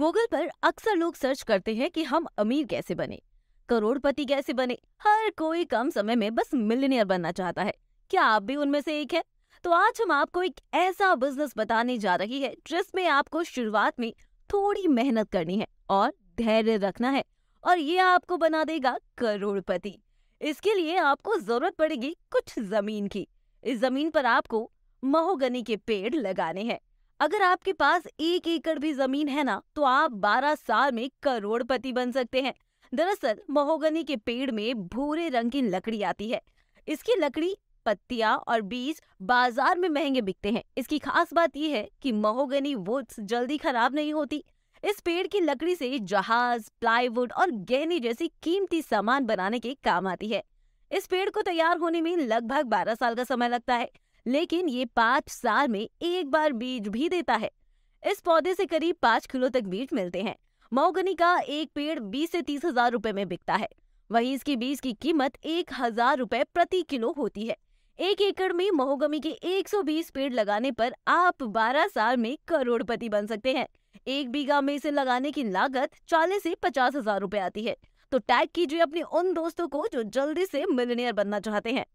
Google पर अक्सर लोग सर्च करते हैं कि हम अमीर कैसे बने करोड़पति कैसे बने हर कोई कम समय में बस मिलीनियर बनना चाहता है क्या आप भी उनमें से एक है तो आज हम आपको एक ऐसा बिजनेस बताने जा रही है जिसमें आपको शुरुआत में थोड़ी मेहनत करनी है और धैर्य रखना है और ये आपको बना देगा करोड़पति इसके लिए आपको जरूरत पड़ेगी कुछ जमीन की इस जमीन पर आपको महोगनी के पेड़ लगाने हैं अगर आपके पास एक एकड़ भी जमीन है ना तो आप 12 साल में करोड़पति बन सकते हैं दरअसल महोगनी के पेड़ में भूरे रंग की लकड़ी आती है इसकी लकड़ी पत्तियां और बीज बाजार में महंगे बिकते हैं इसकी खास बात यह है कि महोगनी वुड्स जल्दी खराब नहीं होती इस पेड़ की लकड़ी से जहाज प्लाईवुड और गहने जैसी कीमती सामान बनाने के काम आती है इस पेड़ को तैयार होने में लगभग 12 साल का समय लगता है लेकिन ये पाँच साल में एक बार बीज भी देता है इस पौधे से करीब पाँच किलो तक बीज मिलते हैं मोगनी का एक पेड़ बीस से तीस हजार रूपए में बिकता है वहीं इसके बीज की कीमत एक हजार रूपए प्रति किलो होती है एक एकड़ में महोगमी के 120 पेड़ लगाने पर आप 12 साल में करोड़पति बन सकते हैं एक बीघा में इसे लगाने की लागत 40 से पचास हजार रूपए आती है तो टैग कीजिए अपने उन दोस्तों को जो जल्दी से मिलनेर बनना चाहते हैं